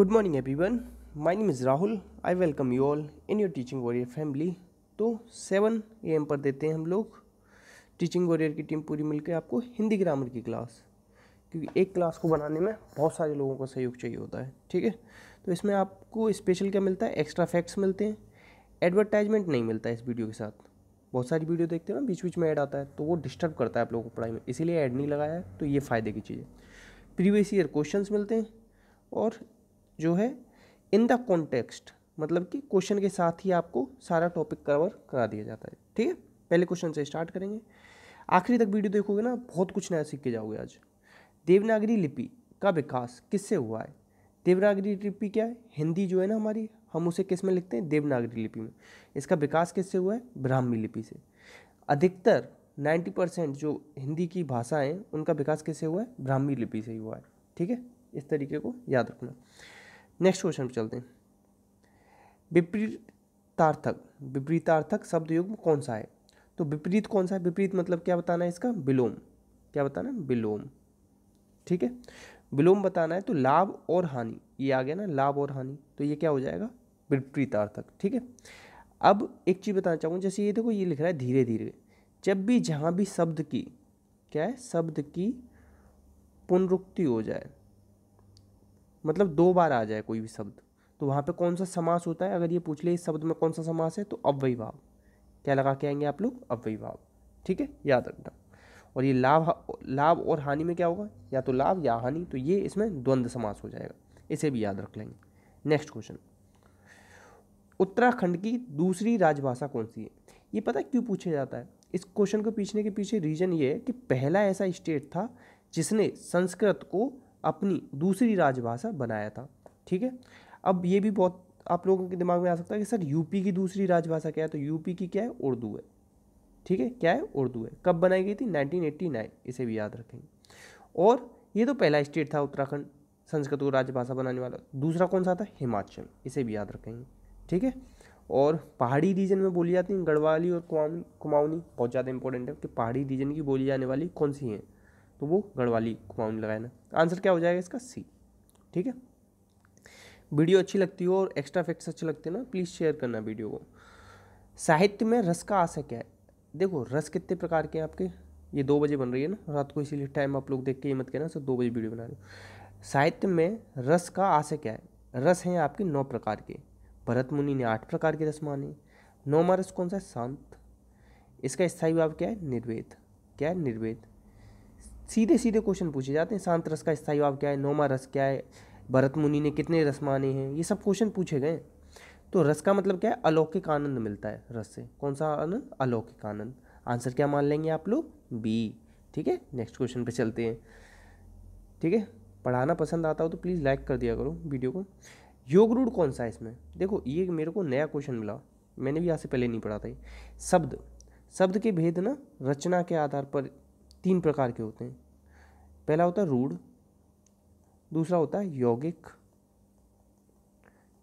morning morning one my name is Rahul I welcome you all in your teaching warrior family तो seven A M पर देते हैं हम लोग टीचिंग वॉरियर की टीम पूरी मिलकर आपको हिंदी ग्रामर की क्लास क्योंकि एक क्लास को बनाने में बहुत सारे लोगों का सहयोग चाहिए होता है ठीक है तो इसमें आपको स्पेशल क्या मिलता है एक्स्ट्रा फैक्ट्स मिलते हैं एडवर्टाइजमेंट नहीं मिलता है इस वीडियो के साथ बहुत सारी वीडियो देखते हो ना बीच बीच में ऐड आता है तो वो डिस्टर्ब करता है आप लोगों को पढ़ाई में इसीलिए ऐड नहीं लगाया है तो ये फ़ायदे की चीज़ है प्रीवियस ईयर क्वेश्चन मिलते हैं और जो है इन द कॉन्टेक्स्ट मतलब कि क्वेश्चन के साथ ही आपको सारा टॉपिक कवर करा दिया जाता है ठीक है पहले क्वेश्चन से स्टार्ट करेंगे आखिरी तक वीडियो देखोगे ना बहुत कुछ नया सीख के जाओगे आज देवनागरी लिपि का विकास किससे हुआ है देवनागरी लिपि क्या है हिंदी जो है ना हमारी हम उसे किस में लिखते हैं देवनागरी लिपि में इसका विकास किससे हुआ है ब्राह्मी लिपि से अधिकतर 90 परसेंट जो हिंदी की भाषाएं उनका विकास किससे हुआ है ब्राह्मी लिपि से ही हुआ है ठीक है इस तरीके को याद रखना नेक्स्ट क्वेश्चन पर चलते हैं विपरीतार्थक विपरीतार्थक शब्द युग कौन सा है तो विपरीत कौन सा है विपरीत मतलब क्या बताना है इसका विलोम क्या बताना है विलोम ठीक है विलोम बताना है तो लाभ और हानि ये आ गया ना लाभ और हानि तो ये क्या हो जाएगा विपरीतार्थक ठीक है अब एक चीज़ बताना चाहूँगा जैसे ये देखो ये लिख रहा है धीरे धीरे जब भी जहाँ भी शब्द की क्या है शब्द की पुनरुक्ति हो जाए मतलब दो बार आ जाए कोई भी शब्द तो वहाँ पे कौन सा समास होता है अगर ये पूछ ले इस शब्द में कौन सा समास है तो अव्यय भाव क्या लगा के आएंगे आप लोग अव्यय भाव ठीक है याद रखना और ये लाभ लाभ और हानि में क्या होगा या तो लाभ या हानि तो ये इसमें द्वंद्व समास हो जाएगा इसे भी याद रख लेंगे नेक्स्ट क्वेश्चन उत्तराखंड की दूसरी राजभाषा कौन सी है ये पता क्यों पूछा जाता है इस क्वेश्चन को पूछने के पीछे रीज़न ये है कि पहला ऐसा स्टेट था जिसने संस्कृत को अपनी दूसरी राजभाषा बनाया था ठीक है अब ये भी बहुत आप लोगों के दिमाग में आ सकता है कि सर यूपी की दूसरी राजभाषा क्या है तो यूपी की क्या है उर्दू है ठीक है क्या है उर्दू है कब बनाई गई थी 1989 इसे भी याद रखेंगे और ये तो पहला स्टेट था उत्तराखंड संस्कृत को राजभाषा बनाने वाला दूसरा कौन सा था हिमाचल इसे भी याद रखेंगे ठीक है और पहाड़ी रीजन में बोली जाती हैं गढ़वाली और कुमाऊनी कुमाऊनी बहुत ज़्यादा इंपॉर्टेंट है कि पहाड़ी रीजन की बोली जाने वाली कौन सी हैं तो वो गढ़वाली कुमाऊं लगाना आंसर क्या हो जाएगा इसका सी ठीक है वीडियो अच्छी लगती हो और एक्स्ट्रा फैक्ट्स अच्छे लगते हैं ना प्लीज़ शेयर करना वीडियो को साहित्य में रस का आशय क्या है देखो रस कितने प्रकार के हैं आपके ये दो बजे बन रही है ना रात को इसीलिए टाइम आप लोग देख के ये मत कहना सर दो बजे वीडियो बना रहे हो साहित्य में रस का आशय क्या है रस हैं आपके नौ प्रकार के भरत मुनि ने आठ प्रकार के रस माने नौमा रस कौन सा है शांत इसका स्थायी भाव क्या है निर्वेद क्या है निर्वेद सीधे सीधे क्वेश्चन पूछे जाते हैं शांत रस का स्थायी भाव क्या है नोमा रस क्या है भरत मुनि ने कितने रस माने हैं ये सब क्वेश्चन पूछे गए तो रस का मतलब क्या है अलौकिक आनंद मिलता है रस से कौन सा आनंद अलौकिक आनंद आंसर क्या मान लेंगे आप लोग बी ठीक है नेक्स्ट क्वेश्चन पे चलते हैं ठीक है पढ़ाना पसंद आता हो तो प्लीज़ लाइक कर दिया करो वीडियो को योग रूढ़ कौन सा है इसमें देखो ये मेरे को नया क्वेश्चन मिला मैंने भी यहाँ से पहले नहीं पढ़ा था ये शब्द शब्द के भेद ना रचना के आधार पर तीन प्रकार के होते हैं पहला होता है रूढ़ दूसरा होता है यौगिक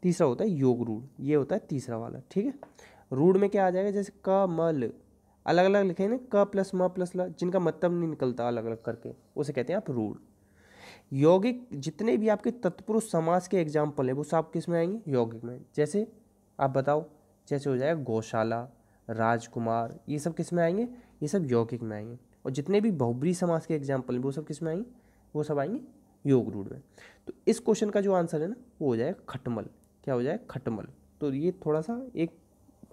तीसरा होता है योग रूढ़ ये होता है तीसरा वाला ठीक है रूढ़ में क्या आ जाएगा जैसे क मल अलग अलग लिखे ना क प्लस म प्लस ल जिनका मतलब नहीं निकलता अलग अलग करके उसे कहते हैं आप रूढ़ यौगिक जितने भी आपके तत्पुरुष समाज के एग्जाम्पल है वो सब किस में आएंगे यौगिक में जैसे आप बताओ जैसे हो जाएगा गौशाला राजकुमार ये सब किस में आएंगे ये सब यौगिक में आएंगे और जितने भी बहुबरी समाज के एग्जाम्पल वो सब किस में आई वो सब आएंगे योग रूढ़ में तो इस क्वेश्चन का जो आंसर है ना वो हो जाएगा खटमल क्या हो जाएगा खटमल तो ये थोड़ा सा एक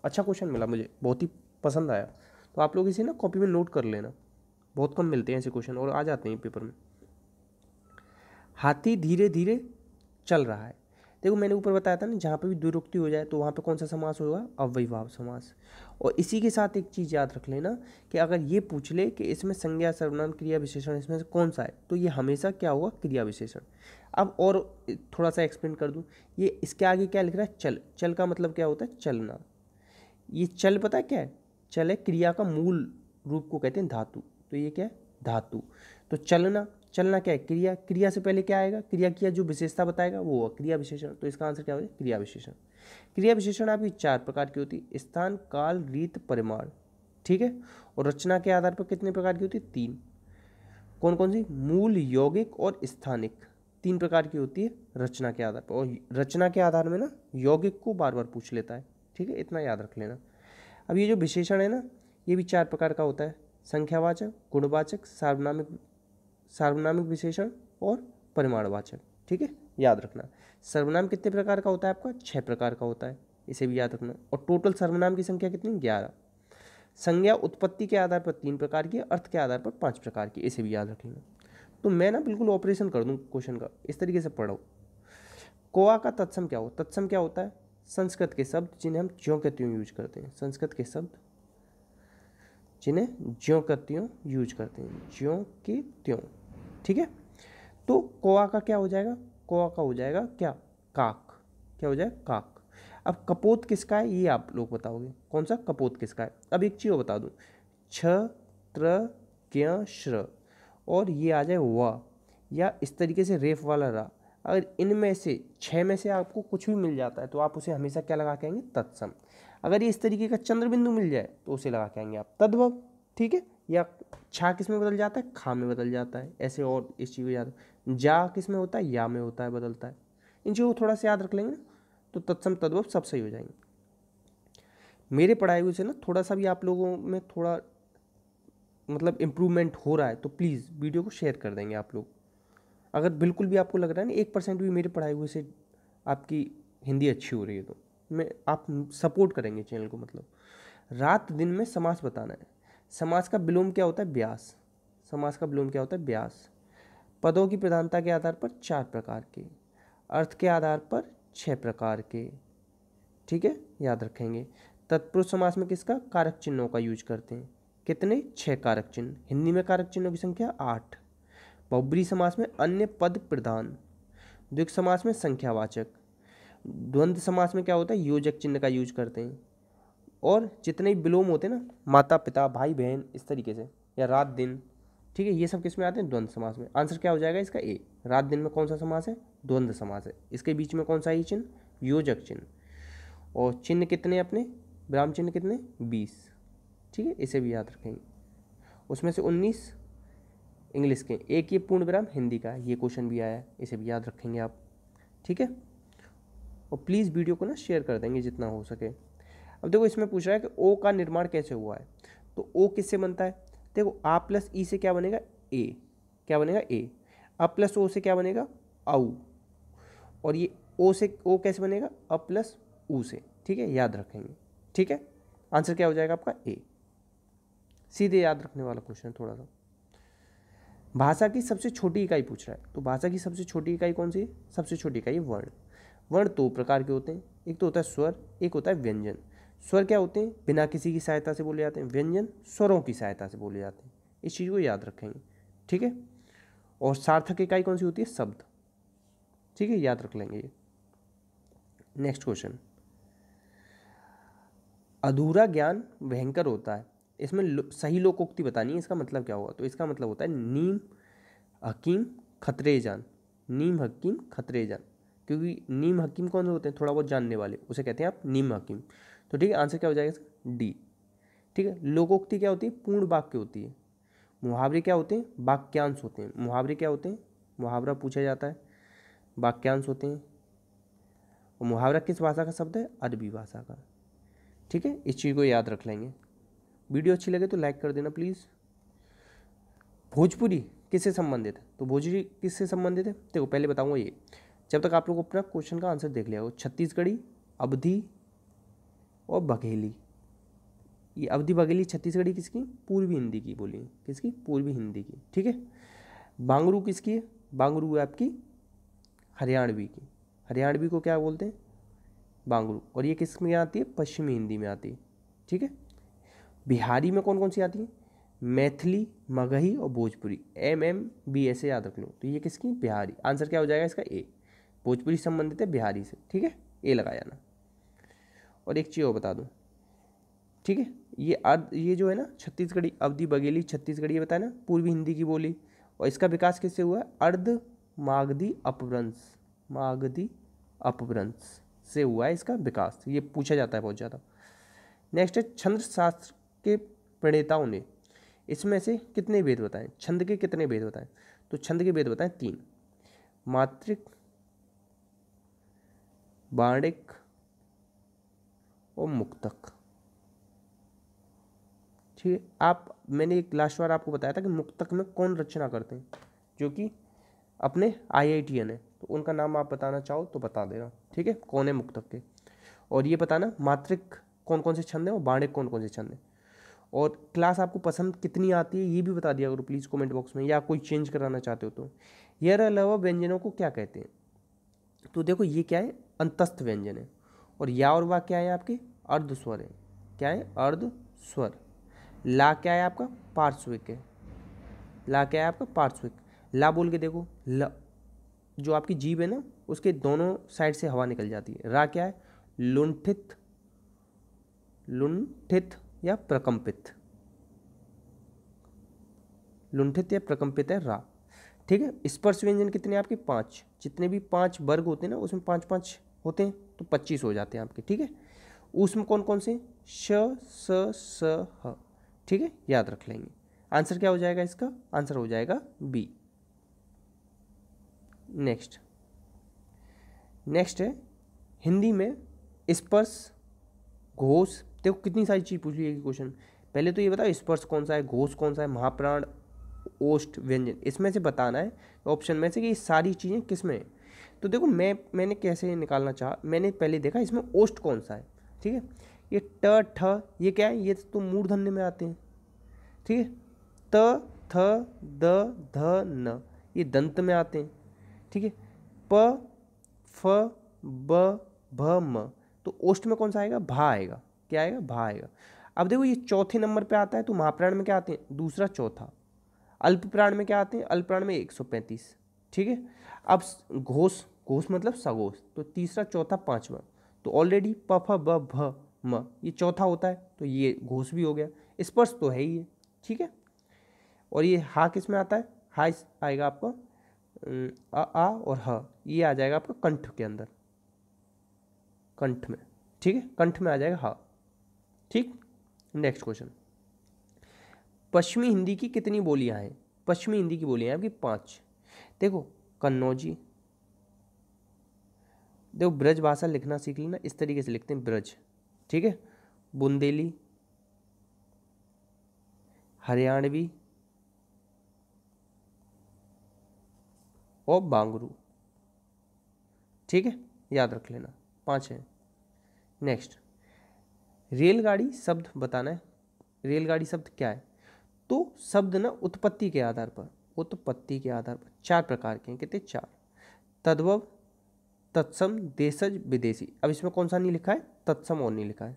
अच्छा क्वेश्चन मिला मुझे बहुत ही पसंद आया तो आप लोग इसे ना कॉपी में नोट कर लेना बहुत कम मिलते हैं ऐसे क्वेश्चन और आ जाते हैं पेपर में हाथी धीरे धीरे चल रहा है देखो मैंने ऊपर बताया था ना जहाँ पे भी दुरुक्ति हो जाए तो वहाँ पे कौन सा समास होगा अव्ययभाव समास और इसी के साथ एक चीज़ याद रख लेना कि अगर ये पूछ ले कि इसमें संज्ञा सर्वनाम क्रिया विशेषण इसमें से कौन सा है तो ये हमेशा क्या होगा क्रिया विशेषण अब और थोड़ा सा एक्सप्लेन कर दूँ ये इसके आगे क्या लिख रहा है चल चल का मतलब क्या होता है चलना ये चल पता है क्या है चल है क्रिया का मूल रूप को कहते हैं धातु तो ये क्या है धातु तो चलना चलना क्या है क्रिया क्रिया से पहले क्या आएगा क्रिया किया जो विशेषता बताएगा वो हुआ क्रिया विशेषण तो इसका आंसर क्या हो जाए क्रिया विशेषण क्रिया विशेषण आपकी चार प्रकार की होती है स्थान काल रीत परिमाण ठीक है और रचना के आधार पर कितने प्रकार की होती है तीन कौन कौन सी मूल यौगिक और स्थानिक तीन प्रकार की होती है रचना के आधार पर और रचना के आधार में ना यौगिक को बार बार पूछ लेता है ठीक है इतना याद रख लेना अब ये जो विशेषण है ना ये भी चार प्रकार का होता है संख्यावाचक गुणवाचक सार्वनामिक सार्वनामिक विशेषण और परिमाणवाचक ठीक है याद रखना सर्वनाम कितने प्रकार का होता है आपका छः प्रकार का होता है इसे भी याद रखना और टोटल सर्वनाम की संख्या कितनी ग्यारह संज्ञा उत्पत्ति के आधार पर तीन प्रकार की अर्थ के आधार पर पाँच प्रकार की इसे भी याद रखेंगे तो मैं ना बिल्कुल ऑपरेशन कर दूँ क्वेश्चन का इस तरीके से पढ़ो कोआ का तत्सम क्या हो तत्सम क्या होता है संस्कृत के शब्द जिन्हें हम ज्यों के त्यों यूज करते हैं संस्कृत के शब्द जिन्हें ज्यों का त्यों यूज करते हैं ज्यों के त्यों ठीक है तो कोआ का क्या हो जाएगा कोआ का हो जाएगा क्या काक क्या हो जाएगा काक अब कपोत किसका है ये आप लोग बताओगे कौन सा कपोत किसका है अब एक चीज़ बता दूँ छ त्र क्य श्र और ये आ जाए व या इस तरीके से रेफ वाला रा अगर इनमें से छः में से आपको कुछ भी मिल जाता है तो आप उसे हमेशा क्या लगा के आएंगे तत्सम अगर ये इस तरीके का चंद्रबिंदु मिल जाए तो उसे लगा के आएंगे आप तद्भव ठीक है या छा किस में बदल जाता है खा में बदल जाता है ऐसे और इस चीज़ को याद जा किस में होता है या में होता है बदलता है इन चीज़ों को थोड़ा सा याद रख लेंगे तो तत्सम तद्भव सब सही हो जाएंगे मेरे पढ़ाई हुए से ना थोड़ा सा भी आप लोगों में थोड़ा मतलब इम्प्रूवमेंट हो रहा है तो प्लीज़ वीडियो को शेयर कर देंगे आप लोग अगर बिल्कुल भी आपको लग रहा है ना एक परसेंट भी मेरे पढ़ाई हुए से आपकी हिंदी अच्छी हो रही है तो मैं आप सपोर्ट करेंगे चैनल को मतलब रात दिन में समास बताना है समाज का विलोम क्या होता है ब्यास समाज का विलोम क्या होता है ब्यास पदों की प्रधानता के आधार पर चार प्रकार के अर्थ के आधार पर छः प्रकार के ठीक है याद रखेंगे तत्पुरुष समास में किसका कारक चिन्हों का यूज करते हैं कितने छः कारक चिन्ह हिंदी में कारक चिन्हों की संख्या आठ बहुबरी समास में अन्य पद प्रधान द्विक समास में संख्यावाचक द्वंद्व समास में क्या होता है योजक चिन्ह का यूज करते हैं और जितने भी विलोम होते हैं ना माता पिता भाई बहन इस तरीके से या रात दिन ठीक है ये सब किस में आते हैं द्वंद्व समास में आंसर क्या हो जाएगा इसका ए रात दिन में कौन सा समास है द्वंद्व समास है इसके बीच में कौन सा ही चिन्ह योजक चिन्ह और चिन्ह कितने अपने विराम चिन्ह कितने बीस ठीक है इसे भी याद रखेंगे उसमें से उन्नीस इंग्लिश के एक ये पूर्ण विराम हिंदी का ये क्वेश्चन भी आया है इसे भी याद रखेंगे आप ठीक है और प्लीज़ वीडियो को ना शेयर कर देंगे जितना हो सके अब देखो इसमें पूछ रहा है कि ओ का निर्माण कैसे हुआ है तो ओ किससे बनता है देखो आ प्लस ई से क्या बनेगा ए क्या बनेगा ए अ प्लस ओ से क्या बनेगा औ और ये ओ से ओ कैसे बनेगा अ प्लस ऊ से ठीक है याद रखेंगे ठीक है आंसर क्या हो जाएगा आपका ए सीधे याद रखने वाला क्वेश्चन है थोड़ा सा भाषा की सबसे छोटी इकाई पूछ रहा है तो भाषा की सबसे छोटी इकाई कौन सी है सबसे छोटी इकाई वर्ण वर्ण दो तो प्रकार के होते हैं एक तो होता है स्वर एक होता है व्यंजन स्वर क्या होते हैं बिना किसी की सहायता से बोले जाते हैं व्यंजन स्वरों की सहायता से बोले जाते हैं इस चीज़ को याद रखेंगे ठीक है और सार्थक इकाई कौन सी होती है शब्द ठीक है याद रख लेंगे ये नेक्स्ट क्वेश्चन अधूरा ज्ञान भयंकर होता है इसमें लो, सही लोकोक्ति बतानी है इसका मतलब क्या होगा तो इसका मतलब होता है नीम हकीम खतरे जान नीम हकीम खतरे जान क्योंकि नीम हकीम कौन से होते हैं थोड़ा बहुत जानने वाले उसे कहते हैं आप नीम हकीम तो ठीक है आंसर क्या हो जाएगा इसका डी ठीक है लोकोक्ति क्या होती है पूर्ण वाक्य होती है मुहावरे क्या होते हैं वाक्यांश होते हैं मुहावरे क्या होते हैं मुहावरा पूछा जाता है वाक्यांश होते हैं और मुहावरा किस भाषा का शब्द है अरबी भाषा का ठीक है इस चीज़ को याद रख लेंगे वीडियो अच्छी लगे तो लाइक कर देना प्लीज़ भोजपुरी किससे संबंधित है तो भोजपुरी किससे संबंधित है देखो पहले बताऊंगा ये जब तक आप लोग अपना क्वेश्चन का आंसर देख लिया हो छत्तीसगढ़ी अवधि और बघेली ये अवधि बघेली छत्तीसगढ़ी किसकी पूर्वी हिंदी की बोली किसकी पूर्वी हिंदी की ठीक है बांगरू किसकी है बांगरू है आपकी हरियाणवी की हरियाणवी को क्या बोलते हैं बांगरू और ये किस में आती है पश्चिमी हिंदी में आती है ठीक है बिहारी में कौन कौन सी आती है मैथिली मगही और भोजपुरी एम एम बी ऐसे याद रख लो तो ये किसकी बिहारी आंसर क्या हो जाएगा इसका ए भोजपुरी संबंधित है बिहारी से ठीक है ए लगा जाना और एक चीज़ और बता दूँ ठीक है ये अर्ध ये जो है ना छत्तीसगढ़ी अवधि बघेली छत्तीसगढ़ी ये बताया ना पूर्वी हिंदी की बोली और इसका विकास किससे हुआ अर्ध मागधी अपभ्रंश मागधी अपभ्रंश से हुआ है इसका विकास ये पूछा जाता है बहुत ज़्यादा नेक्स्ट है छंद शास्त्र के प्रणेताओं ने इसमें से कितने वेद बताएं छंद के कितने वेद बताएं तो छंद के वेद बताएं तीन मात्रिक बाणिक और मुक्तक ठीक है आप मैंने एक लास्ट बार आपको बताया था कि मुक्तक में कौन रचना करते हैं जो कि अपने आई आई टी एन है तो उनका नाम आप बताना चाहो तो बता देना ठीक है कौन है मुक्तक के और ये बताना मात्रिक कौन कौन से छंद हैं और बाणिक कौन कौन से छंद हैं और क्लास आपको पसंद कितनी आती है ये भी बता दिया करो प्लीज़ कमेंट बॉक्स में या कोई चेंज कराना चाहते हो तो यार अलावा व्यंजनों को क्या कहते हैं तो देखो ये क्या है अंतस्थ व्यंजन है और या और वा क्या है आपके अर्ध स्वर है क्या है अर्ध स्वर ला क्या है आपका पार्श्विक है ला क्या है आपका पार्श्विक ला बोल के देखो ल जो आपकी जीभ है ना उसके दोनों साइड से हवा निकल जाती है रा क्या है लुंठित लुंठित या प्रकम्पित लुंठित या प्रकंपित है रा ठीक है स्पर्श व्यंजन कितने आपके पांच जितने भी पांच वर्ग होते हैं ना उसमें पांच पांच होते हैं तो पच्चीस हो जाते हैं आपके ठीक है उसमें कौन कौन से श स स ह ठीक है याद रख लेंगे आंसर क्या हो जाएगा इसका आंसर हो जाएगा बी नेक्स्ट नेक्स्ट है हिंदी में स्पर्श घोष देखो कितनी सारी चीज़ पूछ ली है क्वेश्चन पहले तो ये बताओ स्पर्श कौन सा है घोष कौन सा है महाप्राण ओष्ट व्यंजन इसमें से बताना है ऑप्शन में से कि ये सारी चीज़ें किस में है तो देखो मैं मैंने कैसे निकालना चाहा मैंने पहले देखा इसमें ओष्ट कौन सा है ठीक है ये ट ठ ये क्या है ये तो मूर्धन्य में आते हैं ठीक है त थ द ध न ये दंत में आते हैं ठीक है प फ ब भ म तो ओष्ट में कौन सा आएगा भा आएगा क्या आएगा भा आएगा अब देखो ये चौथे नंबर पे आता है तो महाप्राण में क्या आते हैं दूसरा चौथा अल्प प्राण में क्या आते हैं अल्प प्राण में एक सौ पैंतीस ठीक है अब घोष घोष मतलब सगोष तो तीसरा चौथा पांचवा तो ऑलरेडी पफ ब भ म ये चौथा होता है तो ये घोष भी हो गया स्पर्श तो है ही है ठीक है और ये हा किस में आता है हा आएगा आपका आ, आ और ह ये आ जाएगा आपका कंठ के अंदर कंठ में ठीक है कंठ में आ जाएगा हा ठीक नेक्स्ट क्वेश्चन पश्चिमी हिंदी की कितनी बोलियां हैं पश्चिमी हिंदी की बोलियां आपकी पांच देखो कन्नौजी देखो ब्रज भाषा लिखना सीख लेना इस तरीके से लिखते हैं ब्रज ठीक है बुंदेली हरियाणवी और बांगरू ठीक है याद रख लेना पांच है नेक्स्ट रेलगाड़ी शब्द बताना है रेलगाड़ी शब्द क्या है तो शब्द ना उत्पत्ति के आधार पर उत्पत्ति के आधार पर चार प्रकार के हैं कितने चार तद्भव तत्सम देशज विदेशी अब इसमें कौन सा नहीं लिखा है तत्सम और नहीं लिखा है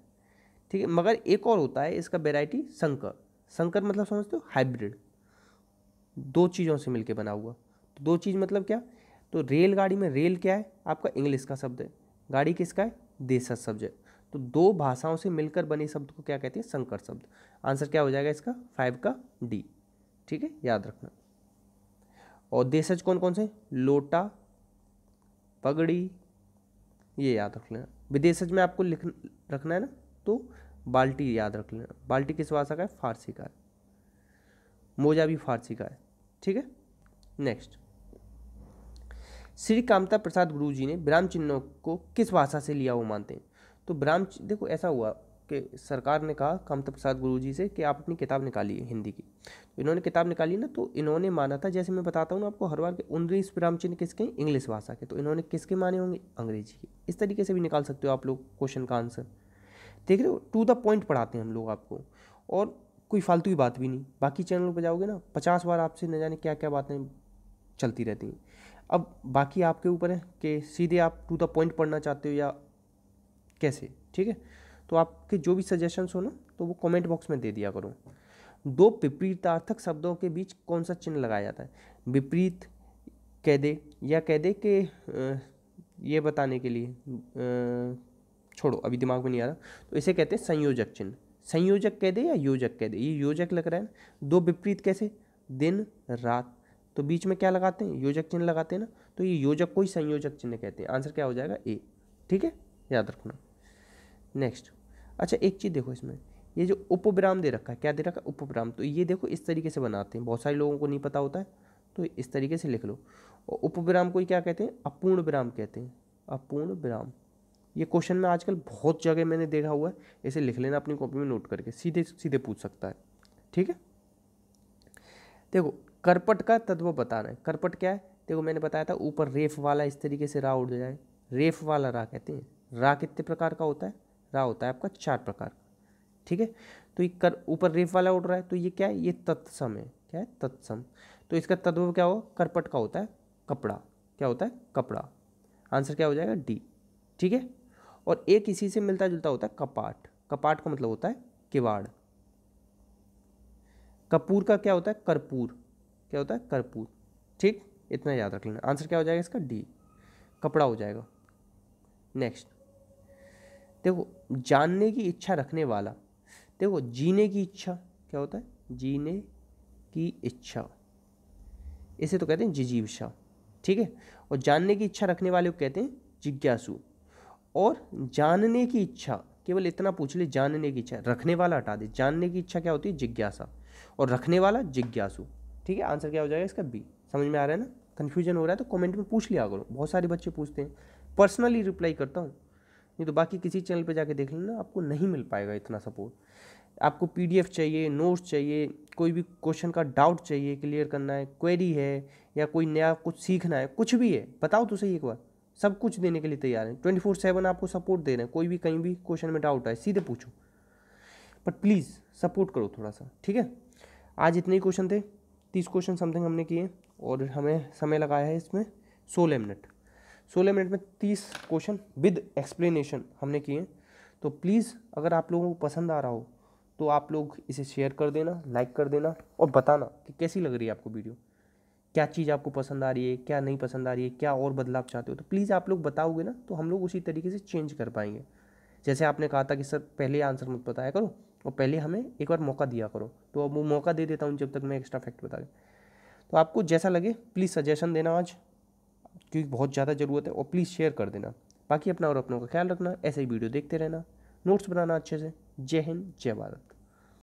ठीक है मगर एक और होता है इसका वेराइटी संकर संकर मतलब समझते हो हाइब्रिड दो चीज़ों से मिलकर बना हुआ तो दो चीज़ मतलब क्या तो रेलगाड़ी में रेल क्या है आपका इंग्लिश का शब्द है गाड़ी किसका है देशज शब्द है तो दो भाषाओं से मिलकर बने शब्द को क्या कहते हैं संकर शब्द आंसर क्या हो जाएगा इसका फाइव का डी ठीक है याद रखना और देशज कौन कौन से लोटा पगड़ी ये याद रख लेना विदेशज में आपको लिख रखना है ना तो बाल्टी याद रख लेना बाल्टी किस भाषा का है फारसी का है मोजा भी फारसी का है ठीक है नेक्स्ट श्री कामता प्रसाद गुरु जी ने विराम चिन्हों को किस भाषा से लिया वो मानते हैं तो विराम देखो ऐसा हुआ कि सरकार ने कहा कामता प्रसाद गुरु जी से कि आप अपनी किताब निकालिए हिंदी की तो इन्होंने किताब निकाली ना तो इन्होंने माना था जैसे मैं बताता हूँ आपको हर बार के उन्नीस विराम चिन्ह किसके इंग्लिश भाषा के तो इन्होंने किसके माने होंगे अंग्रेजी के इस तरीके से भी निकाल सकते हो आप लोग क्वेश्चन का आंसर देख रहे हो टू द पॉइंट पढ़ाते हैं हम लोग आपको और कोई फालतू बात भी नहीं बाकी चैनल पर जाओगे ना पचास बार आपसे न जाने क्या क्या बातें चलती रहती हैं अब बाकी आपके ऊपर है कि सीधे आप टू द पॉइंट पढ़ना चाहते हो या कैसे ठीक है तो आपके जो भी सजेशंस हो ना तो वो कमेंट बॉक्स में दे दिया करो दो विपरीतार्थक शब्दों के बीच कौन सा चिन्ह लगाया जाता है विपरीत कह दे या कह दे कि ये बताने के लिए छोड़ो अभी दिमाग में नहीं आ रहा तो इसे कहते हैं संयोजक चिन्ह संयोजक कह दे या योजक कह दे ये योजक लग रहा है ना दो विपरीत कैसे दिन रात तो बीच में क्या लगाते हैं योजक चिन्ह लगाते हैं ना तो ये योजक को ही संयोजक चिन्ह कहते हैं आंसर क्या हो जाएगा ए ठीक है याद रखना नेक्स्ट अच्छा एक चीज़ देखो इसमें ये जो उपविराम दे रखा है क्या दे रखा है उपविराम तो ये देखो इस तरीके से बनाते हैं बहुत सारे लोगों को नहीं पता होता है तो इस तरीके से लिख लो और उपविराम को क्या कहते हैं अपूर्ण विराम कहते हैं अपूर्ण विराम ये क्वेश्चन में आजकल बहुत जगह मैंने देखा हुआ है इसे लिख लेना अपनी कॉपी में नोट करके सीधे सीधे पूछ सकता है ठीक है देखो करपट का तत्व बताना है करपट क्या है देखो मैंने बताया था ऊपर रेफ वाला इस तरीके से रा उड़ जाए रेफ वाला रा कहते हैं रा कितने प्रकार का होता है रा होता है आपका चार प्रकार का ठीक है तो ये कर ऊपर रेफ वाला उड़ रहा है तो ये क्या है ये तत्सम है क्या है तत्सम तो इसका तत्व क्या हो करपट का होता है कपड़ा क्या होता है कपड़ा आंसर क्या हो जाएगा डी ठीक है और एक इसी से मिलता जुलता होता है कपाट कपाट का मतलब होता है किवाड़ कपूर का क्या होता है कर्पूर क्या होता है कर्पूर ठीक इतना याद रख लेना आंसर क्या हो जाएगा इसका डी कपड़ा हो जाएगा नेक्स्ट देखो जानने की इच्छा रखने वाला देखो जीने की इच्छा क्या होता है जीने की इच्छा इसे तो कहते हैं जिजीवशा ठीक है और जानने की इच्छा रखने वाले को कहते हैं जिज्ञासु और जानने की इच्छा केवल इतना पूछ ले जानने की इच्छा रखने वाला हटा दे जानने की इच्छा क्या होती है जिज्ञासा और रखने वाला जिज्ञासु ठीक है आंसर क्या हो जाएगा इसका बी समझ में आ रहा है ना कन्फ्यूजन हो रहा है तो कमेंट में पूछ लिया करो बहुत सारे बच्चे पूछते हैं पर्सनली रिप्लाई करता हूँ नहीं तो बाकी किसी चैनल पे जाके देख लेना आपको नहीं मिल पाएगा इतना सपोर्ट आपको पीडीएफ चाहिए नोट्स चाहिए कोई भी क्वेश्चन का डाउट चाहिए क्लियर करना है क्वेरी है या कोई नया कुछ सीखना है कुछ भी है बताओ तो सही एक बार सब कुछ देने के लिए तैयार हैं ट्वेंटी फोर सेवन आपको सपोर्ट दे रहे हैं कोई भी कहीं भी क्वेश्चन में डाउट आए सीधे पूछो बट प्लीज़ सपोर्ट करो थोड़ा सा ठीक है आज इतने ही क्वेश्चन थे तीस क्वेश्चन समथिंग हमने किए और हमें समय लगाया है इसमें सोलह मिनट सोलह मिनट में तीस क्वेश्चन विद एक्सप्लेनेशन हमने किए तो प्लीज़ अगर आप लोगों को पसंद आ रहा हो तो आप लोग इसे शेयर कर देना लाइक कर देना और बताना कि कैसी लग रही है आपको वीडियो क्या चीज़ आपको पसंद आ रही है क्या नहीं पसंद आ रही है क्या और बदलाव चाहते हो तो प्लीज़ आप लोग बताओगे ना तो हम लोग उसी तरीके से चेंज कर पाएंगे जैसे आपने कहा था कि सर पहले आंसर मत बताया करो और पहले हमें एक बार मौका दिया करो तो अब वो मौका दे देता हूँ जब तक मैं एक्स्ट्रा फैक्ट बता दें तो आपको जैसा लगे प्लीज़ सजेशन देना आज क्योंकि बहुत ज़्यादा ज़रूरत है और प्लीज़ शेयर कर देना बाकी अपना और अपनों का ख्याल रखना ऐसे ही वीडियो देखते रहना नोट्स बनाना अच्छे से जय हिंद जय भारत